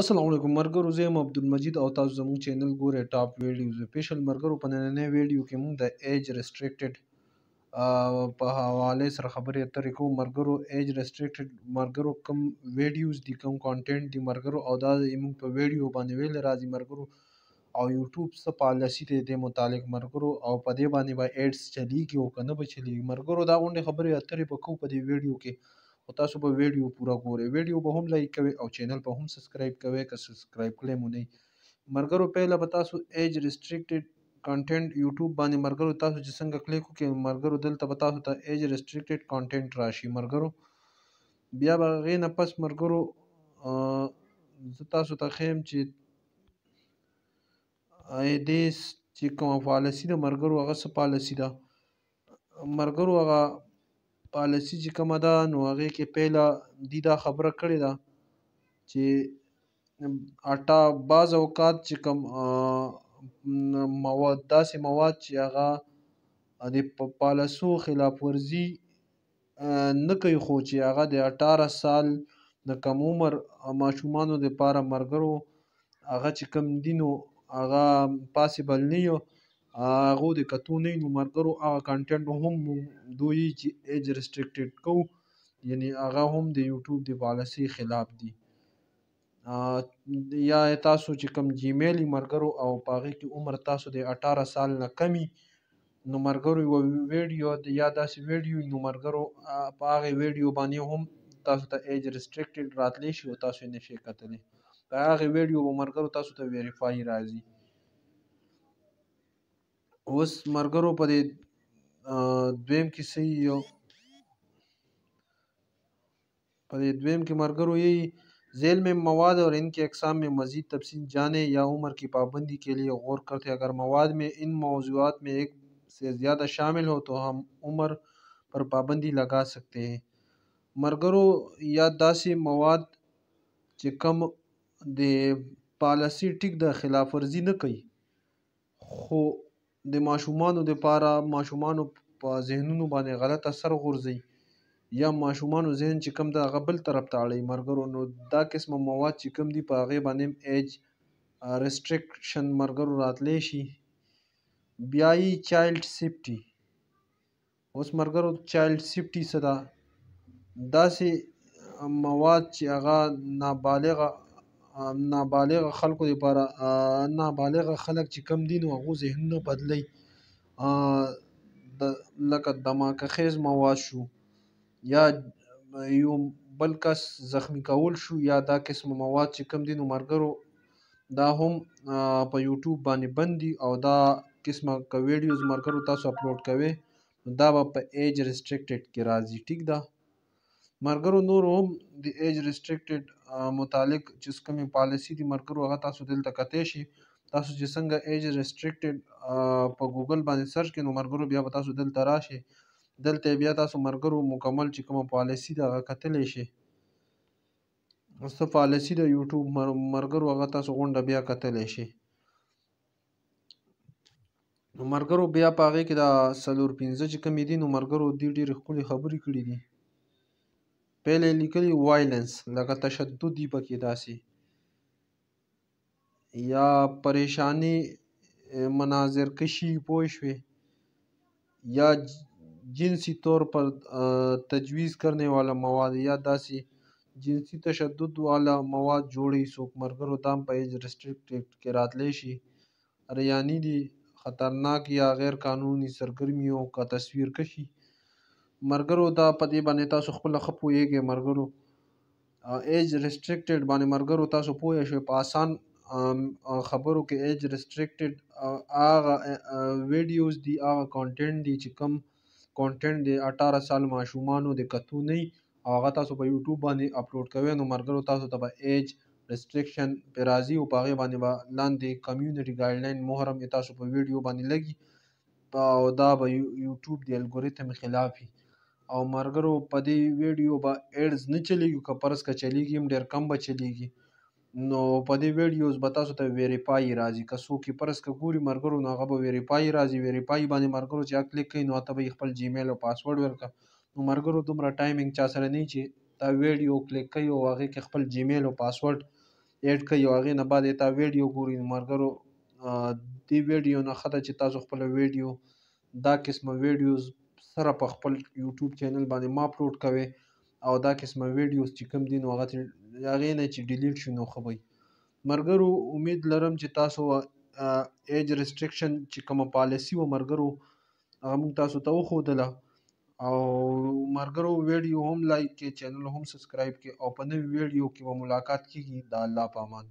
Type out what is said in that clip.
السلام علیکم مرګرو زه یم عبدالمجید او تاسو زموږ چینل ګورئ ټاپ ویډیوز پیشل مرګرو په نننۍ ویډیو کې موږ د ایج ریسټریکټډ په حواله سره خبرې اترې کوو مرګرو ایج ریسټریکټډ مرګرو کم ویډیوز دي کم کانټینټ دي مرګرو او دا زموږ په ویډیو باندې ویل راځي مرګرو او یوټیوب څه پالیسی دی د متعلق مرګرو او په دې باندې به ایډز چلیږي او کنه به چلیږي مرګرو دا غونډې خبرې اترې به کوو په دې ویډیو کې او تاسو به ویډیو پوره ګورئ ویډیو به هم لایک کوئ او چینل به هم سبسکرایب کوئ که سبسکرایب کړی مو نه مرګرو پهله به تاسو ایج ریسټریکټډ کانټینټ یوټیوب باندې مرګرو تاسو چې څنګه کلیک وکړئ مرګرو دلته به تاسو ته ایج ریسټریکټډ کانټینټ راشي مرګرو بیا به هغې نه پس مرګرو زه تاسو ته ښیم چې دې چې کومه پالیسي ده مرګرو هغه څه پالیسي ده مرګرو هغه پالیسي چې کومه ده نو هغې کې پهیله دوی دا خبره کړې ده چې اټا بعض اوقات چې کوم مواد داسې مواد چې هغه د پالیسو خلاف ورزي نه کوي خو چې هغه د اټاره سال د کم عمر ماشومانو دپاره ملګرو هغه چې کوم دي نو هغه پاسبل نه یو هغه د کتونې نو مرګرو هغه کنټینټ هم دوی چې ایج ریستریکټډ کو یعنی هغه هم د یوټیوب د پالیسي خلاف دي یا تاسو چې کوم جیمیل مرګرو او پاغه کې عمر تاسو د 18 سال نه کمی نو مرګرو یو ویډیو د یا داسې ویډیو نو مرګرو پاغه ویډیو باندې هم تاسو ته ایج ریستریکټډ راتلی شي او تاسو نه شي کتلی هغه ویډیو مرګرو تاسو ته ویریفای راځي اوس مرګرو په دې دویم کې څه یو په دې دویم کې مرګرو یی ذیل में मवाद और इनके अकसाम में मज़ीद तफसील जाने या उम्र की पाबंदी के लिए गौर करते अगर मवाद में इन मौजूद में एक से ज़्यादा शामिल हो तो हम उम्र पर पाबंदी लगा सकते हैं मरगरों या दासी मवाद چې کم د پالیسی ټیک د خلاف ورزي نه کوي خو د ماشومانو لپاره ماشومانو په ذهنونو باندې غلط اثر غورځي یا ماشومانو ذهن چې کوم ده هغه بل طرف ته اړوي ملګرو نو دا قسمه مواد چې کوم دي په هغې باندې هم ایج ریسټرکشن ملګرو راتلی شي بیا یې چایلډ سیفټي اوس ملګرو چایلډ سیفټي څه ده داسې مواد چې هغه نابالغه نابالغ خلکو لپاره نابالغ خلک چې کم دي نو هغه ذهنونه بدلی د لکه دماکه خیز مواد شو یا یو بل کس زخمی کول شو یا دا قسم مواد چې کم دي نو مرګرو دا هم په یوټیوب باندې بند دي او دا قسمه که ویډیوز مرګرو تاسو اپلوډ کوئ دا به په ایج ریسټریکټډ کې راځي ټیک ده مرګرو نور هم د ایج ریستریکټډ متعلق چې کومې پالیسی دي مرګرو هغه تاسو دلته کتئ شي تاسو چې څنګه ایج ریستریکټډ په ګوګل باندې سرچ کړئ نو مرګرو بیا به تاسو دلته راشي دلته بیا تاسو مرګرو مکمل چې کومه پالیسی ده هغه کتلی شي څه پالیسی ده یوټیوب مرګرو هغه تاسو غونډه بیا کتلی شي نو مرګرو بیا په هغې کې دا څلور پنځه چې کومې دي نو مرګرو دوی ډېرې ښکلې خبرې کړي دي پیل یې لیکلي وایلنس لکه تشدد یې پکې داسې یا پریشانی مناظر کشي پوه شوې یا جنسی طور پر تجویز کرنے والا مواد یا داسې جنسی تشدد والا مواد جوړي څوک مرګرو دام په ایج ریسټریکټ کې راتلی شي اریانی دي خطرناک یا غیر قانوني سرګرمیو کا تصویر کشي مرګرو دا په دې باندې تاسو خپل خپ پويږئ مرګرو ایج ریستریکټډ باندې مرګرو تاسو پوه شئ په آسان خبرو کې ایج ریستریکټډ هغه ویډیوز دی هغه کانټینټ دی چې کم کانټینټ دی 18 سال ماشومانو د کتو نه او هغه تاسو په یوټیوب باندې اپلوډ کوئ نو مرګرو تاسو ته به ایج ریستریکشن پر راځي او پاغه باندې به لاندې کمیونټي ګایډلاین محرم تاسو په ویډیو باندې لګي او دا به یوټیوب دی الګوریتم خلاف وي او ملګرو په دې ویډیو به ایډز نه چلیږي که فرض که چلیږي هم ډېر کم به چلیږي نو په دې ویډیوز به تاسو ته ویریفای راځي که څوک یې فرض که ګوري ملګرو نو هغه به ویریفای راځي ویریفای باندې ملګرو چې هغه کلیک کوي نو هلته به یې خپل جیمیل او پاسورډ ورکړه نو ملګرو دومره ټایمینګ چا سره نه چې دا ویډیو کلیک کوي او هغې کې خپل جیمیل او پاسورډ ایډ کوي او هغې نه بعد یې تا ویډیو ګوري نو ملګرو دې ویډیو نه ښه ده چې تاسو خپله ویډیو دا قسمه ویډیوز سره په خپل یوټیوب چینل باندې ما اپلوډ کوي او دا قسمه ویډیوز چې کوم دي نو هغه هغې نه چې ډیلیټ شي نو ښه ملګرو امید لرم چې تاسو ایج ریسټرکشن چې کومه پالیسي وه ملګرو هغه موږ تاسو ته وښودله او ملګرو ویډیو هم لایک کې چینل هم سبسکرایب کې او په نوې ویډیو کې به ملاقات کیږي د الله په امان